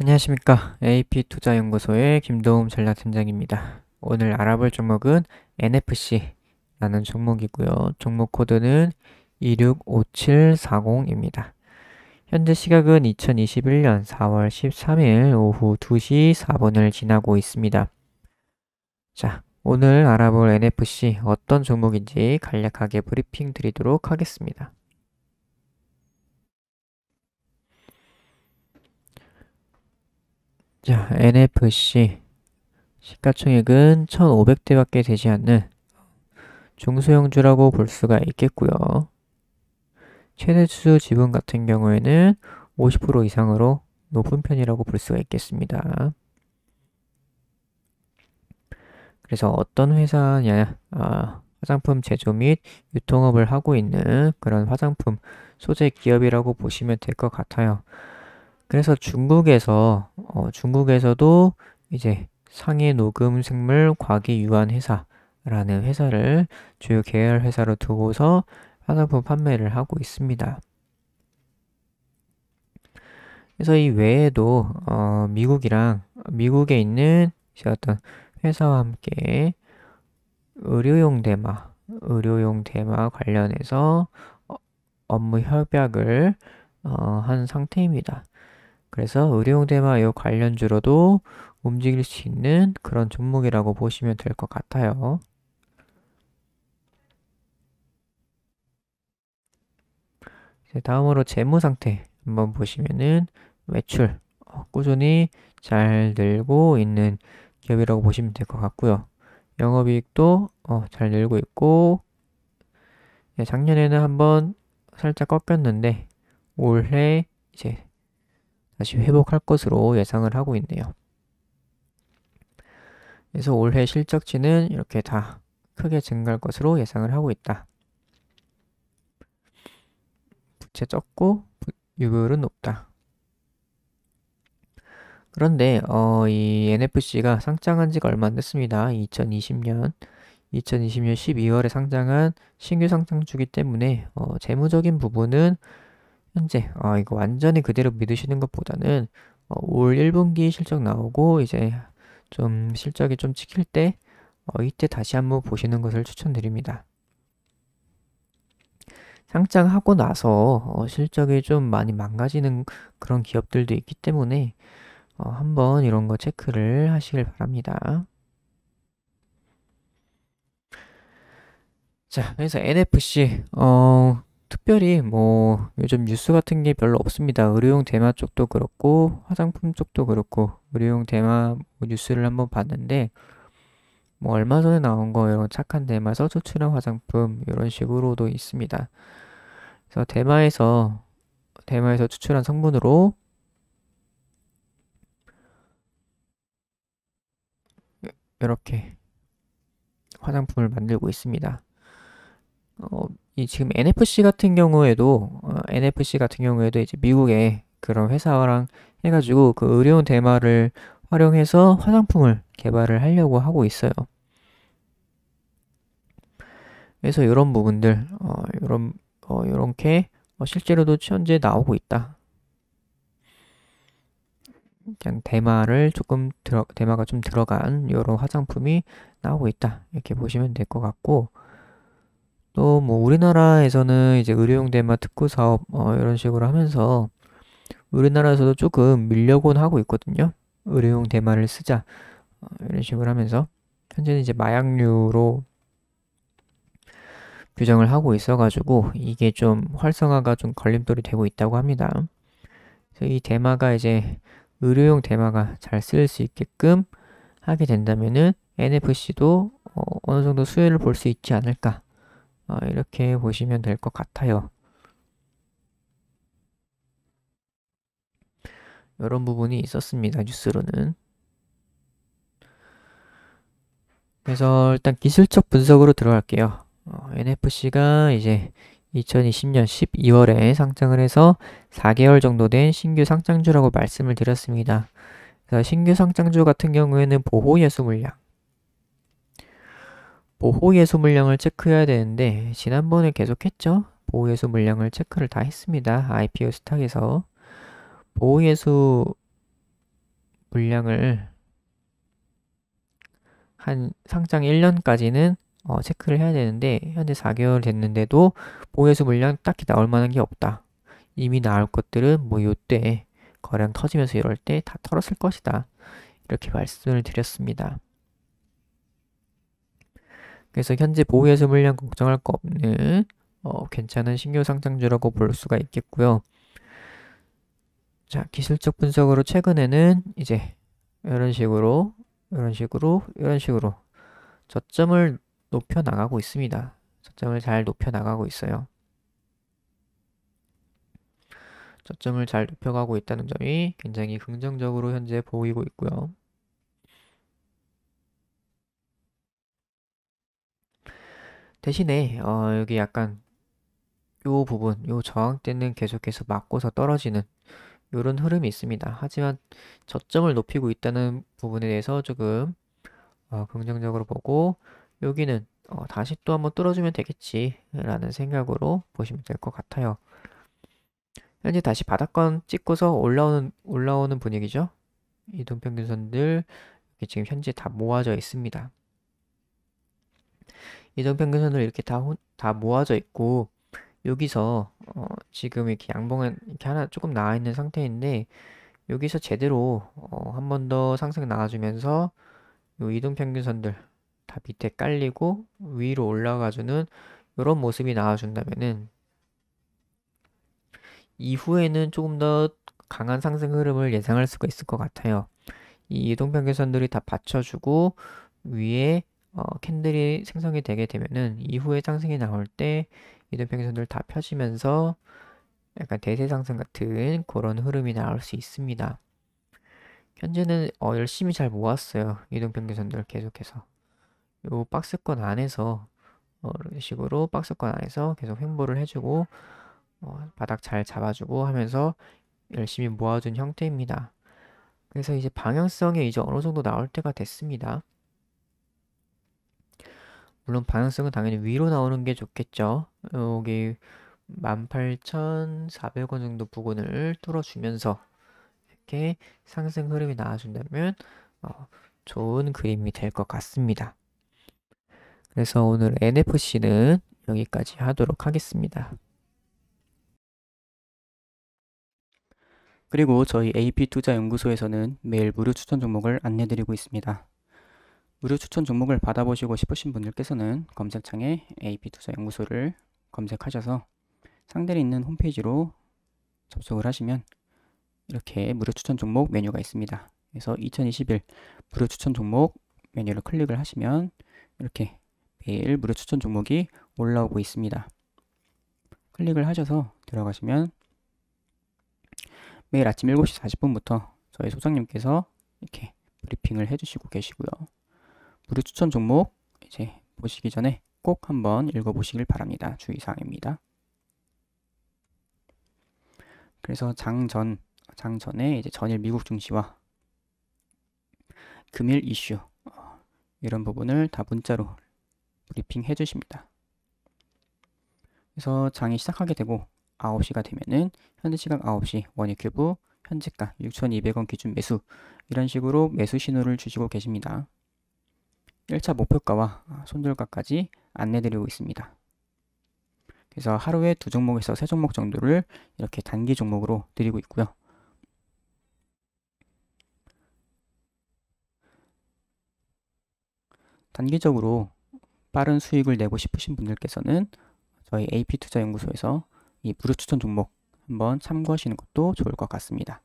안녕하십니까. AP투자연구소의 김도움 전략팀장입니다. 오늘 알아볼 종목은 NFC라는 종목이고요. 종목 코드는 265740입니다. 현재 시각은 2021년 4월 13일 오후 2시 4분을 지나고 있습니다. 자, 오늘 알아볼 NFC 어떤 종목인지 간략하게 브리핑 드리도록 하겠습니다. 자, NFC 시가총액은 1,500대밖에 되지 않는 중소형주라고 볼 수가 있겠고요. 최대수 지분 같은 경우에는 50% 이상으로 높은 편이라고 볼 수가 있겠습니다. 그래서 어떤 회사냐, 아, 화장품 제조 및 유통업을 하고 있는 그런 화장품 소재 기업이라고 보시면 될 것 같아요. 그래서 중국에서 어, 중국에서도 이제 상해 녹음 생물 과기 유한 회사라는 회사를 주요 계열 회사로 두고서 화장품 판매를 하고 있습니다. 그래서 이 외에도 어, 미국이랑 미국에 있는 어떤 회사와 함께 의료용 대마, 의료용 대마 관련해서 어, 업무 협약을 어, 한 상태입니다. 그래서 의료용 대마의 관련주로도 움직일 수 있는 그런 종목이라고 보시면 될 것 같아요. 다음으로 재무 상태 한번 보시면은 매출 어, 꾸준히 잘 늘고 있는 기업이라고 보시면 될 것 같고요. 영업이익도 어, 잘 늘고 있고 예, 작년에는 한번 살짝 꺾였는데 올해 이제 다시 회복할 것으로 예상을 하고 있네요. 그래서 올해 실적치는 이렇게 다 크게 증가할 것으로 예상을 하고 있다. 부채 적고 유율은 높다. 그런데 어, 이 NFC가 상장한 지가 얼마 안 됐습니다. 2020년 2020년 12월에 상장한 신규 상장주기 때문에 어, 재무적인 부분은 현재 어, 이거 완전히 그대로 믿으시는 것보다는 어, 올 1분기 실적 나오고 이제 좀 실적이 좀 찍힐 때 어, 이때 다시 한번 보시는 것을 추천드립니다. 상장하고 나서 어, 실적이 좀 많이 망가지는 그런 기업들도 있기 때문에 어, 한번 이런 거 체크를 하시길 바랍니다. 자, 그래서 NFC 어 특별히 뭐 요즘 뉴스 같은 게 별로 없습니다. 의료용 대마 쪽도 그렇고 화장품 쪽도 그렇고 의료용 대마 뭐 뉴스를 한번 봤는데 뭐 얼마 전에 나온 거 이런 착한 대마서 추출한 화장품 이런 식으로도 있습니다. 그래서 대마에서 대마에서 추출한 성분으로 이렇게 화장품을 만들고 있습니다. 어, 이 지금 NFC 같은 경우에도 어, NFC 같은 경우에도 이제 미국의 그런 회사랑 해가지고 그의료용 대마를 활용해서 화장품을 개발을 하려고 하고 있어요. 그래서 이런 부분들, 어, 이런 어, 이렇게 어, 실제로도 현재 나오고 있다. 그냥 대마를 조금 들어, 대마가 좀 들어간 이런 화장품이 나오고 있다. 이렇게 보시면 될 것 같고. 또뭐 우리나라에서는 이제 의료용 대마 특구 사업 어, 이런 식으로 하면서 우리나라에서도 조금 밀려곤 하고 있거든요. 의료용 대마를 쓰자 어, 이런 식으로 하면서 현재는 이제 마약류로 규정을 하고 있어가지고 이게 좀 활성화가 좀 걸림돌이 되고 있다고 합니다. 그래서 이 대마가 이제 의료용 대마가 잘 쓸 수 있게끔 하게 된다면은 NFC도 어, 어느 정도 수혜를 볼 수 있지 않을까 어, 이렇게 보시면 될 것 같아요. 이런 부분이 있었습니다. 뉴스로는. 그래서 일단 기술적 분석으로 들어갈게요. 어, NFC가 이제 2020년 12월에 상장을 해서 4개월 정도 된 신규 상장주라고 말씀을 드렸습니다. 그래서 신규 상장주 같은 경우에는 보호 예수 물량, 보호예수 뭐 물량을 체크해야 되는데 지난번에 계속했죠? 보호예수 물량을 체크를 다 했습니다. IPO 스탁에서 보호예수 물량을 한 상장 1년까지는 어, 체크를 해야 되는데 현재 4개월 됐는데도 보호예수 물량 딱히 나올 만한 게 없다. 이미 나올 것들은 뭐이때 거량 터지면서 이럴 때 다 털었을 것이다. 이렇게 말씀을 드렸습니다. 그래서 현재 보유해서 물량 걱정할 거 없는 어, 괜찮은 신규 상장주라고 볼 수가 있겠고요. 자, 기술적 분석으로 최근에는 이제 이런 식으로, 이런 식으로, 이런 식으로 저점을 높여 나가고 있습니다. 저점을 잘 높여 나가고 있어요. 저점을 잘 높여가고 있다는 점이 굉장히 긍정적으로 현재 보이고 있고요. 대신에 어, 여기 약간 요 부분, 요 저항대는 계속해서 맞고서 떨어지는 요런 흐름이 있습니다. 하지만 저점을 높이고 있다는 부분에 대해서 조금 어, 긍정적으로 보고 여기는 어, 다시 또 한번 뚫어주면 되겠지라는 생각으로 보시면 될 것 같아요. 현재 다시 바닥권 찍고서 올라오는 올라오는 분위기죠. 이동평균선들 지금 현재 다 모아져 있습니다. 이동평균선으로 이렇게 다, 다 모아져 있고 여기서 어, 지금 이렇게 양봉은 이렇게 하나 조금 나와 있는 상태인데 여기서 제대로 어, 한 번 더 상승 나와주면서 요 이동평균선들 다 밑에 깔리고 위로 올라가주는 이런 모습이 나와준다면은 이후에는 조금 더 강한 상승 흐름을 예상할 수가 있을 것 같아요. 이 이동평균선들이 다 받쳐주고 위에 어, 캔들이 생성이 되게 되면은 이후에 상승이 나올 때 이동평균선들 다 펴지면서 약간 대세 상승 같은 그런 흐름이 나올 수 있습니다. 현재는 어, 열심히 잘 모았어요. 이동평균선들 계속해서 요 박스권 안에서 어, 이런 식으로 박스권 안에서 계속 횡보를 해주고 어, 바닥 잘 잡아주고 하면서 열심히 모아준 형태입니다. 그래서 이제 방향성이 이제 어느 정도 나올 때가 됐습니다. 물론 방향성은 당연히 위로 나오는 게 좋겠죠. 여기 18,400원 정도 부근을 뚫어주면서 이렇게 상승 흐름이 나와준다면 어, 좋은 그림이 될 것 같습니다. 그래서 오늘 NFC는 여기까지 하도록 하겠습니다. 그리고 저희 AP투자연구소에서는 매일 무료 추천 종목을 안내드리고 있습니다. 무료 추천 종목을 받아보시고 싶으신 분들께서는 검색창에 AP투자연구소를 검색하셔서 상단에 있는 홈페이지로 접속을 하시면 이렇게 무료 추천 종목 메뉴가 있습니다. 그래서 2021 무료 추천 종목 메뉴를 클릭을 하시면 이렇게 매일 무료 추천 종목이 올라오고 있습니다. 클릭을 하셔서 들어가시면 매일 아침 7시 40분부터 저희 소장님께서 이렇게 브리핑을 해주시고 계시고요. 무료 추천 종목 이제 보시기 전에 꼭 한번 읽어보시길 바랍니다. 주의사항입니다. 그래서 장전, 장전에 이제 전일 미국 증시와 금일 이슈 어, 이런 부분을 다 문자로 브리핑 해주십니다. 그래서 장이 시작하게 되고 9시가 되면은 현재 시각 9시 원유큐브 현재가 6,200원 기준 매수 이런 식으로 매수 신호를 주시고 계십니다. 1차 목표가와 손절가까지 안내드리고 있습니다. 그래서 하루에 두 종목에서 세 종목 정도를 이렇게 단기 종목으로 드리고 있고요. 단기적으로 빠른 수익을 내고 싶으신 분들께서는 저희 AP투자연구소에서 이 무료 추천 종목 한번 참고하시는 것도 좋을 것 같습니다.